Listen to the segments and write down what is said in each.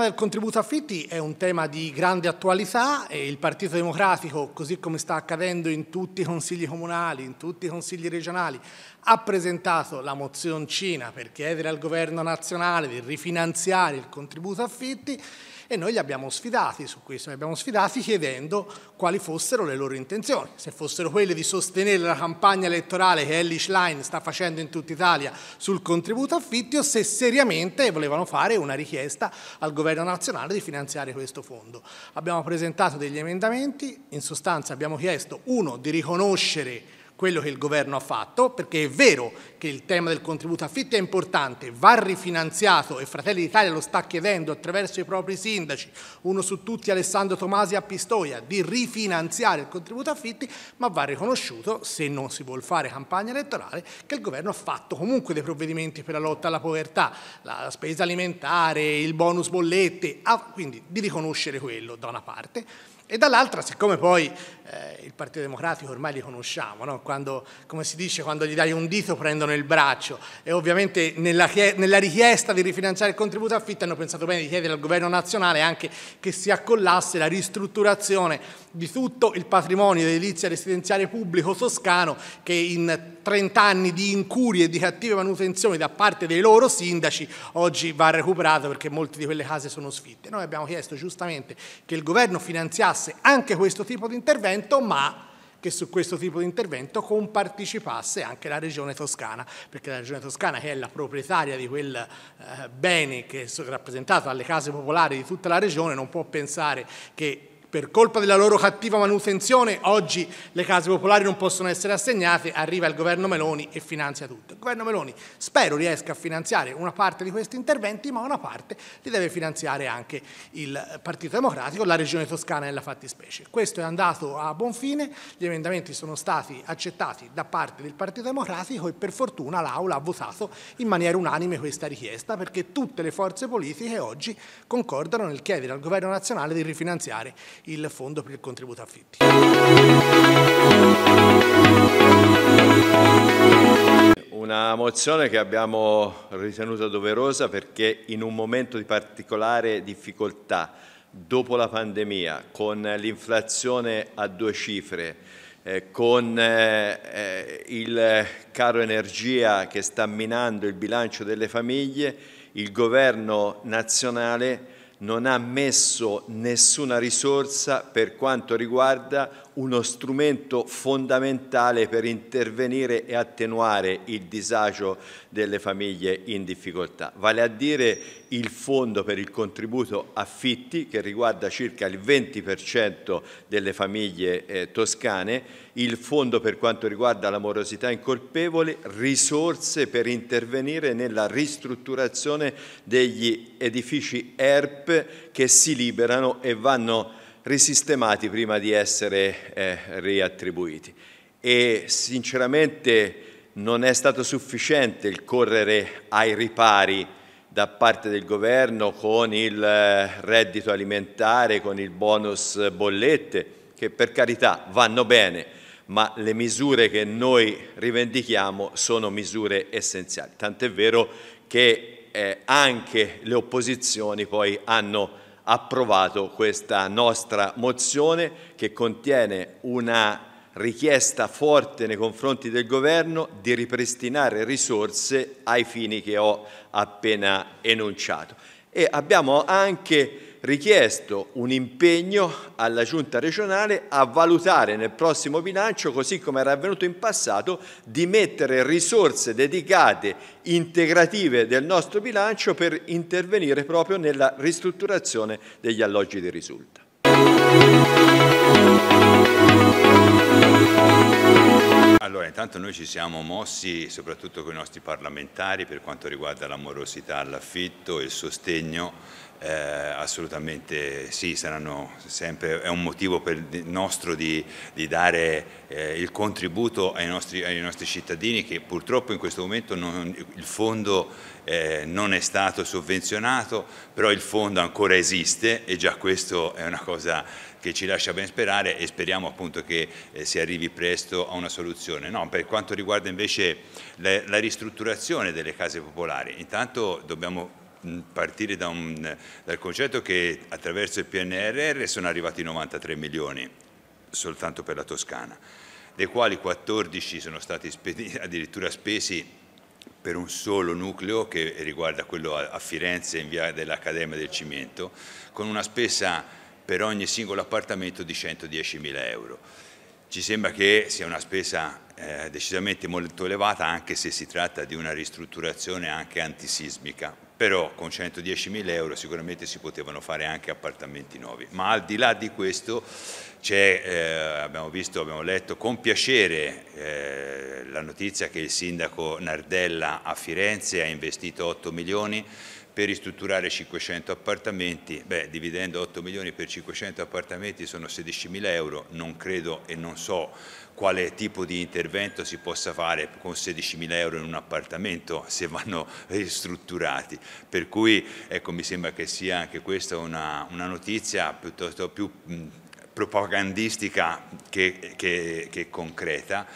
tema del contributo affitti è un tema di grande attualità e il Partito Democratico, così come sta accadendo in tutti i consigli comunali, in tutti i consigli regionali, ha presentato la mozioncina per chiedere al governo nazionale di rifinanziare il contributo affitti e noi li abbiamo sfidati su questo, li abbiamo sfidati chiedendo quali fossero le loro intenzioni, se fossero quelle di sostenere la campagna elettorale che Ellis Line sta facendo in tutta Italia sul contributo affitti o se seriamente volevano fare una richiesta al governo nazionale di finanziare questo fondo. Abbiamo presentato degli emendamenti, in sostanza abbiamo chiesto uno di riconoscere quello che il governo ha fatto, perché è vero che il tema del contributo affitti è importante, va rifinanziato e Fratelli d'Italia lo sta chiedendo attraverso i propri sindaci, uno su tutti Alessandro Tomasi a Pistoia, di rifinanziare il contributo affitti, ma va riconosciuto, se non si vuole fare campagna elettorale, che il governo ha fatto comunque dei provvedimenti per la lotta alla povertà, la spesa alimentare, il bonus bollette, ah, quindi di riconoscere quello da una parte e dall'altra, siccome poi eh, il Partito Democratico ormai li conosciamo, no? quando, come si dice, quando gli dai un dito prendono il braccio e ovviamente nella, nella richiesta di rifinanziare il contributo affitto hanno pensato bene di chiedere al governo nazionale anche che si accollasse la ristrutturazione di tutto il patrimonio edilizia residenziale pubblico toscano che in 30 anni di incurie e di cattive manutenzioni da parte dei loro sindaci oggi va recuperato perché molte di quelle case sono sfitte. Noi abbiamo chiesto giustamente che il governo finanziasse anche questo tipo di intervento intervento, ma che su questo tipo di intervento compartecipasse anche la regione toscana, perché la regione toscana che è la proprietaria di quel eh, bene che è rappresentato dalle case popolari di tutta la regione non può pensare che per colpa della loro cattiva manutenzione oggi le case popolari non possono essere assegnate, arriva il governo Meloni e finanzia tutto. Il governo Meloni spero riesca a finanziare una parte di questi interventi, ma una parte li deve finanziare anche il Partito Democratico, la Regione Toscana nella fattispecie. Questo è andato a buon fine, gli emendamenti sono stati accettati da parte del Partito Democratico e per fortuna l'Aula ha votato in maniera unanime questa richiesta perché tutte le forze politiche oggi concordano nel chiedere al governo nazionale di rifinanziare il fondo per il contributo affitti. Una mozione che abbiamo ritenuto doverosa perché in un momento di particolare difficoltà, dopo la pandemia, con l'inflazione a due cifre, eh, con eh, il caro energia che sta minando il bilancio delle famiglie, il governo nazionale non ha messo nessuna risorsa per quanto riguarda uno strumento fondamentale per intervenire e attenuare il disagio delle famiglie in difficoltà, vale a dire il fondo per il contributo affitti che riguarda circa il 20% delle famiglie eh, toscane, il fondo per quanto riguarda la morosità incolpevole, risorse per intervenire nella ristrutturazione degli edifici ERP che si liberano e vanno risistemati prima di essere eh, riattribuiti e sinceramente non è stato sufficiente il correre ai ripari da parte del governo con il eh, reddito alimentare, con il bonus bollette, che per carità vanno bene, ma le misure che noi rivendichiamo sono misure essenziali. Tant'è vero che eh, anche le opposizioni poi hanno approvato questa nostra mozione che contiene una richiesta forte nei confronti del governo di ripristinare risorse ai fini che ho appena enunciato. E abbiamo anche richiesto un impegno alla Giunta regionale a valutare nel prossimo bilancio, così come era avvenuto in passato, di mettere risorse dedicate integrative del nostro bilancio per intervenire proprio nella ristrutturazione degli alloggi di risulta. Allora, intanto noi ci siamo mossi soprattutto con i nostri parlamentari per quanto riguarda l'amorosità all'affitto e il sostegno eh, assolutamente sì, saranno sempre, è un motivo per nostro di, di dare eh, il contributo ai nostri, ai nostri, cittadini che purtroppo in questo momento non, il fondo eh, non è stato sovvenzionato, però il fondo ancora esiste e già questo è una cosa che ci lascia ben sperare e speriamo appunto che eh, si arrivi presto a una soluzione. No, per quanto riguarda invece la, la ristrutturazione delle case popolari, intanto dobbiamo Mm, partire da un, dal concetto che attraverso il PNRR sono arrivati 93 milioni soltanto per la Toscana, dei quali 14 sono stati addirittura spesi per un solo nucleo che riguarda quello a Firenze in via dell'Accademia del Cimento, con una spesa per ogni singolo appartamento di 110 mila euro. Ci sembra che sia una spesa eh, decisamente molto elevata anche se si tratta di una ristrutturazione anche antisismica, però con 110.000 euro sicuramente si potevano fare anche appartamenti nuovi. Ma al di là di questo eh, abbiamo visto, abbiamo letto con piacere eh, la notizia che il sindaco Nardella a Firenze ha investito 8 milioni per ristrutturare 500 appartamenti, beh, dividendo 8 milioni per 500 appartamenti sono 16 mila euro, non credo e non so quale tipo di intervento si possa fare con 16 mila euro in un appartamento se vanno ristrutturati, per cui ecco, mi sembra che sia anche questa una, una notizia piuttosto più mh, propagandistica che, che, che concreta.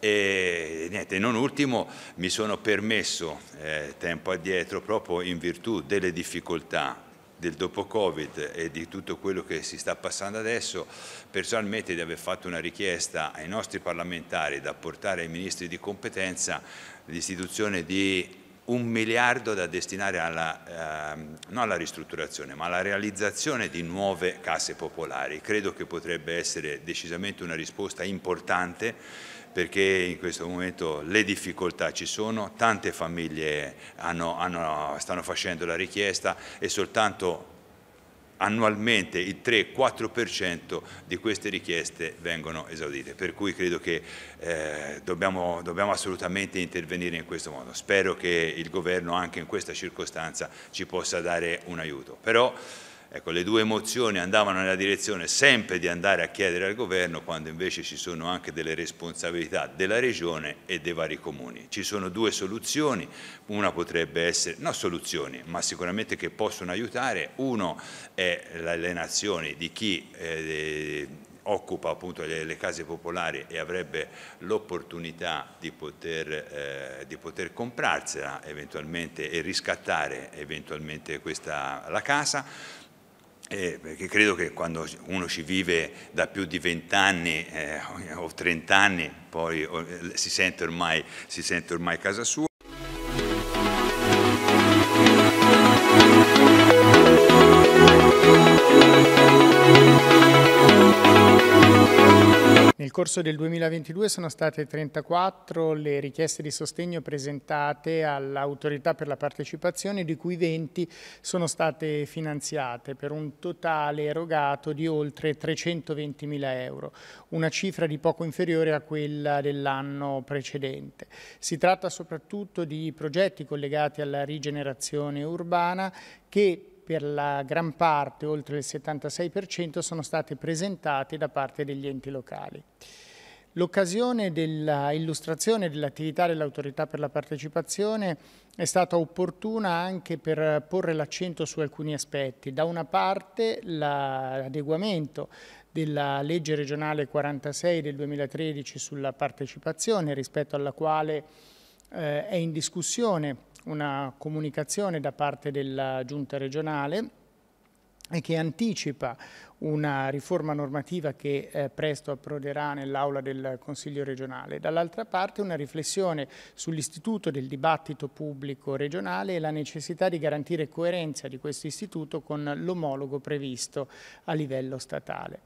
E niente, non ultimo mi sono permesso eh, tempo addietro, proprio in virtù delle difficoltà del dopo Covid e di tutto quello che si sta passando adesso, personalmente di aver fatto una richiesta ai nostri parlamentari da portare ai ministri di competenza l'istituzione di un miliardo da destinare alla, eh, non alla ristrutturazione ma alla realizzazione di nuove case popolari. Credo che potrebbe essere decisamente una risposta importante perché in questo momento le difficoltà ci sono, tante famiglie hanno, hanno, stanno facendo la richiesta e soltanto annualmente il 3-4% di queste richieste vengono esaudite, per cui credo che eh, dobbiamo, dobbiamo, assolutamente intervenire in questo modo. Spero che il Governo anche in questa circostanza ci possa dare un aiuto. Però, Ecco, le due mozioni andavano nella direzione sempre di andare a chiedere al governo quando invece ci sono anche delle responsabilità della regione e dei vari comuni. Ci sono due soluzioni, una potrebbe essere, non soluzioni, ma sicuramente che possono aiutare, uno è l'allenazione di chi eh, occupa appunto le, le, case popolari e avrebbe l'opportunità di, eh, di, poter comprarsela eventualmente e riscattare eventualmente questa, la casa eh, perché credo che quando uno ci vive da più di vent'anni eh, o trent'anni, poi eh, si sente ormai, si sente ormai casa sua. corso del 2022 sono state 34 le richieste di sostegno presentate all'autorità per la partecipazione, di cui 20 sono state finanziate per un totale erogato di oltre 320 mila euro, una cifra di poco inferiore a quella dell'anno precedente. Si tratta soprattutto di progetti collegati alla rigenerazione urbana che per la gran parte, oltre il 76%, sono state presentate da parte degli enti locali. L'occasione dell'illustrazione dell'attività dell'autorità per la partecipazione è stata opportuna anche per porre l'accento su alcuni aspetti. Da una parte l'adeguamento della legge regionale 46 del 2013 sulla partecipazione rispetto alla quale eh, è in discussione una comunicazione da parte della giunta regionale e che anticipa una riforma normativa che eh, presto approderà nell'aula del Consiglio regionale. Dall'altra parte una riflessione sull'istituto del dibattito pubblico regionale e la necessità di garantire coerenza di questo istituto con l'omologo previsto a livello statale.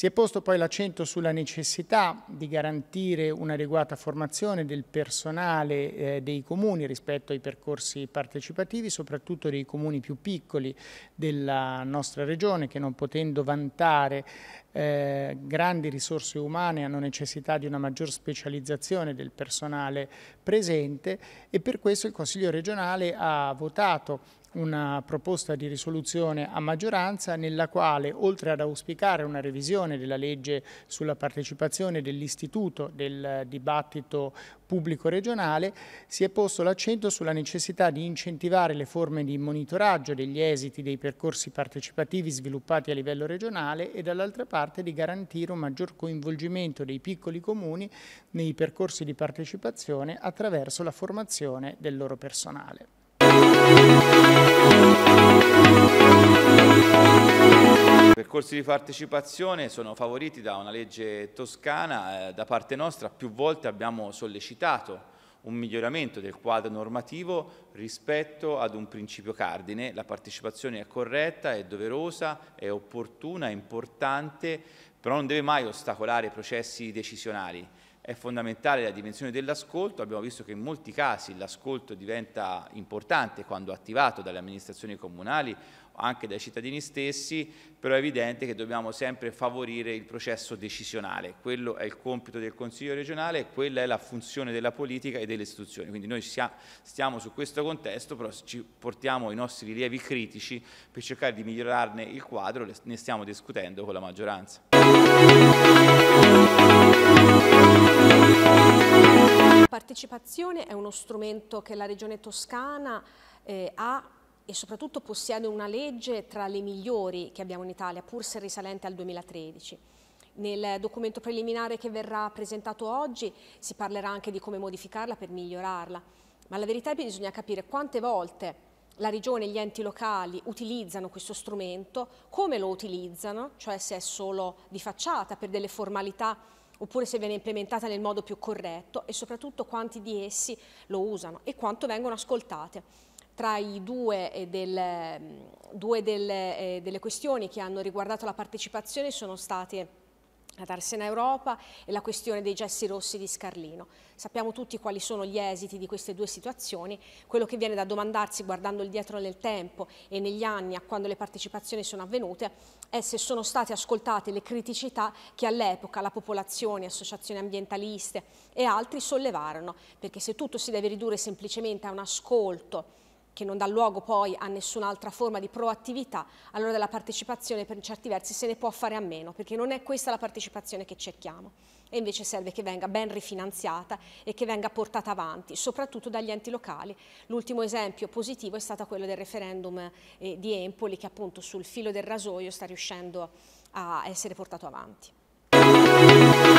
Si è posto poi l'accento sulla necessità di garantire un'adeguata formazione del personale eh, dei comuni rispetto ai percorsi partecipativi, soprattutto dei comuni più piccoli della nostra regione che non potendo vantare eh, grandi risorse umane hanno necessità di una maggior specializzazione del personale presente e per questo il Consiglio regionale ha votato una proposta di risoluzione a maggioranza nella quale, oltre ad auspicare una revisione della legge sulla partecipazione dell'istituto del dibattito pubblico regionale, si è posto l'accento sulla necessità di incentivare le forme di monitoraggio degli esiti dei percorsi partecipativi sviluppati a livello regionale e dall'altra parte di garantire un maggior coinvolgimento dei piccoli comuni nei percorsi di partecipazione attraverso la formazione del loro personale percorsi di partecipazione sono favoriti da una legge toscana, eh, da parte nostra più volte abbiamo sollecitato un miglioramento del quadro normativo rispetto ad un principio cardine, la partecipazione è corretta, è doverosa, è opportuna, è importante, però non deve mai ostacolare i processi decisionali. È fondamentale la dimensione dell'ascolto, abbiamo visto che in molti casi l'ascolto diventa importante quando attivato dalle amministrazioni comunali o anche dai cittadini stessi, però è evidente che dobbiamo sempre favorire il processo decisionale, quello è il compito del Consiglio regionale, quella è la funzione della politica e delle istituzioni, quindi noi stiamo su questo contesto, però ci portiamo i nostri rilievi critici per cercare di migliorarne il quadro, ne stiamo discutendo con la maggioranza. partecipazione è uno strumento che la Regione Toscana eh, ha e soprattutto possiede una legge tra le migliori che abbiamo in Italia, pur se risalente al 2013. Nel documento preliminare che verrà presentato oggi si parlerà anche di come modificarla per migliorarla, ma la verità è che bisogna capire quante volte la regione e gli enti locali utilizzano questo strumento, come lo utilizzano, cioè se è solo di facciata per delle formalità oppure se viene implementata nel modo più corretto e soprattutto quanti di essi lo usano e quanto vengono ascoltate tra i due, eh, del, mm, due del, eh, delle questioni che hanno riguardato la partecipazione sono state la Darsena Europa e la questione dei gessi rossi di Scarlino. Sappiamo tutti quali sono gli esiti di queste due situazioni, quello che viene da domandarsi guardando il dietro nel tempo e negli anni a quando le partecipazioni sono avvenute è se sono state ascoltate le criticità che all'epoca la popolazione, associazioni ambientaliste e altri sollevarono, perché se tutto si deve ridurre semplicemente a un ascolto che non dà luogo poi a nessun'altra forma di proattività, allora della partecipazione per certi versi se ne può fare a meno, perché non è questa la partecipazione che cerchiamo e invece serve che venga ben rifinanziata e che venga portata avanti, soprattutto dagli enti locali. L'ultimo esempio positivo è stato quello del referendum eh, di Empoli che appunto sul filo del rasoio sta riuscendo a essere portato avanti.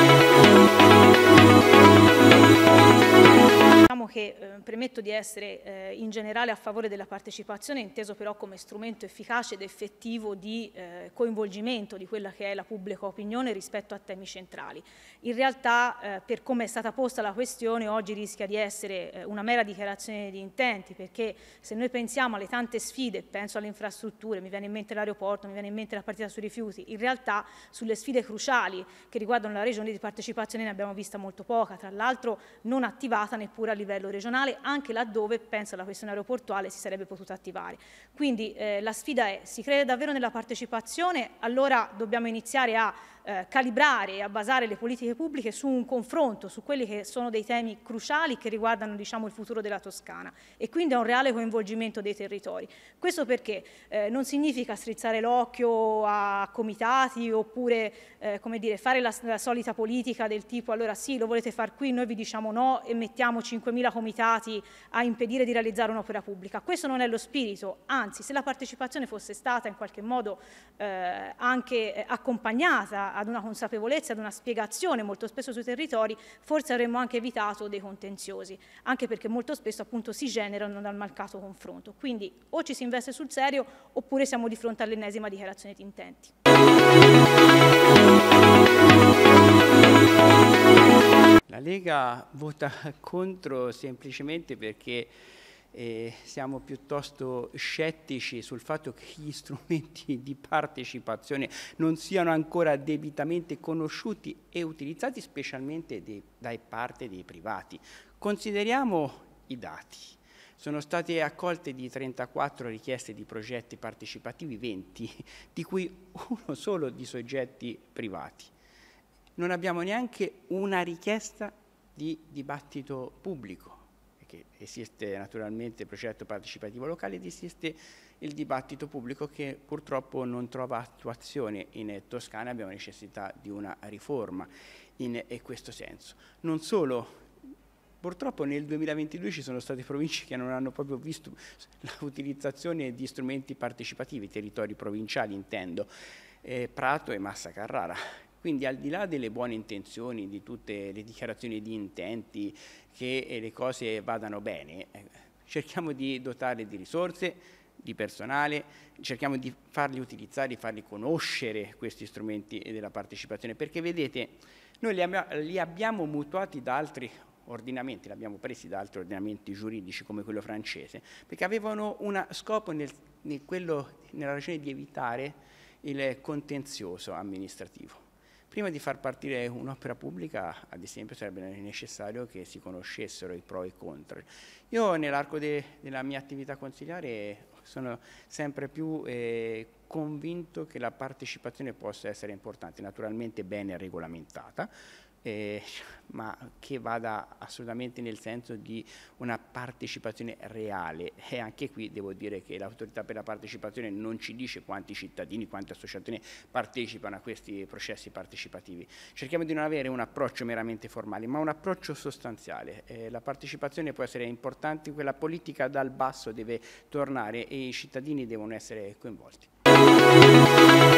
diciamo che eh, premetto di essere eh, in generale a favore della partecipazione, inteso però come strumento efficace ed effettivo di eh, coinvolgimento di quella che è la pubblica opinione rispetto a temi centrali. In realtà eh, per come è stata posta la questione oggi rischia di essere eh, una mera dichiarazione di intenti perché se noi pensiamo alle tante sfide, penso alle infrastrutture, mi viene in mente l'aeroporto, mi viene in mente la partita sui rifiuti, in realtà sulle sfide cruciali che riguardano la regione di partecipazione ne abbiamo vista molto poca, tra l'altro non attivata neppure a livello livello regionale, anche laddove penso alla questione aeroportuale si sarebbe potuta attivare. Quindi eh, la sfida è, si crede davvero nella partecipazione, allora dobbiamo iniziare a eh, calibrare e a basare le politiche pubbliche su un confronto, su quelli che sono dei temi cruciali che riguardano diciamo, il futuro della Toscana e quindi a un reale coinvolgimento dei territori. Questo perché eh, non significa strizzare l'occhio a comitati oppure eh, come dire, fare la, la solita politica del tipo allora sì lo volete far qui, noi vi diciamo no e mettiamo 5.000 comitati a impedire di realizzare un'opera pubblica. Questo non è lo spirito, anzi se la partecipazione fosse stata in qualche modo eh, anche eh, accompagnata ad una consapevolezza, ad una spiegazione molto spesso sui territori, forse avremmo anche evitato dei contenziosi, anche perché molto spesso appunto si generano dal malcato confronto. Quindi o ci si investe sul serio oppure siamo di fronte all'ennesima dichiarazione di intenti. La Lega vota contro semplicemente perché eh, siamo piuttosto scettici sul fatto che gli strumenti di partecipazione non siano ancora debitamente conosciuti e utilizzati specialmente dei, da parte dei privati. Consideriamo i dati. Sono state accolte di 34 richieste di progetti partecipativi 20, di cui uno solo di soggetti privati. Non abbiamo neanche una richiesta di dibattito pubblico che esiste naturalmente il progetto partecipativo locale ed esiste il dibattito pubblico che purtroppo non trova attuazione in Toscana, abbiamo necessità di una riforma in eh, questo senso. Non solo Purtroppo nel 2022 ci sono state province che non hanno proprio visto l'utilizzazione di strumenti partecipativi, territori provinciali intendo, eh, Prato e Massa Carrara quindi al di là delle buone intenzioni, di tutte le dichiarazioni di intenti, che eh, le cose vadano bene, eh, cerchiamo di dotarle di risorse, di personale, cerchiamo di farli utilizzare, di farli conoscere questi strumenti della partecipazione, perché vedete, noi li, abbiamo, li abbiamo mutuati da altri ordinamenti, li abbiamo presi da altri ordinamenti giuridici come quello francese, perché avevano uno scopo nel, nel quello, nella ragione di evitare il contenzioso amministrativo. Prima di far partire un'opera pubblica, ad esempio, sarebbe necessario che si conoscessero i pro e i contro. Io nell'arco de della mia attività consigliare sono sempre più eh, convinto che la partecipazione possa essere importante, naturalmente bene regolamentata, eh, ma che vada assolutamente nel senso di una partecipazione reale. E anche qui devo dire che l'autorità per la partecipazione non ci dice quanti cittadini, quante associazioni partecipano a questi processi partecipativi. Cerchiamo di non avere un approccio meramente formale, ma un approccio sostanziale. Eh, la partecipazione può essere importante, quella politica dal basso deve tornare e i cittadini devono essere coinvolti.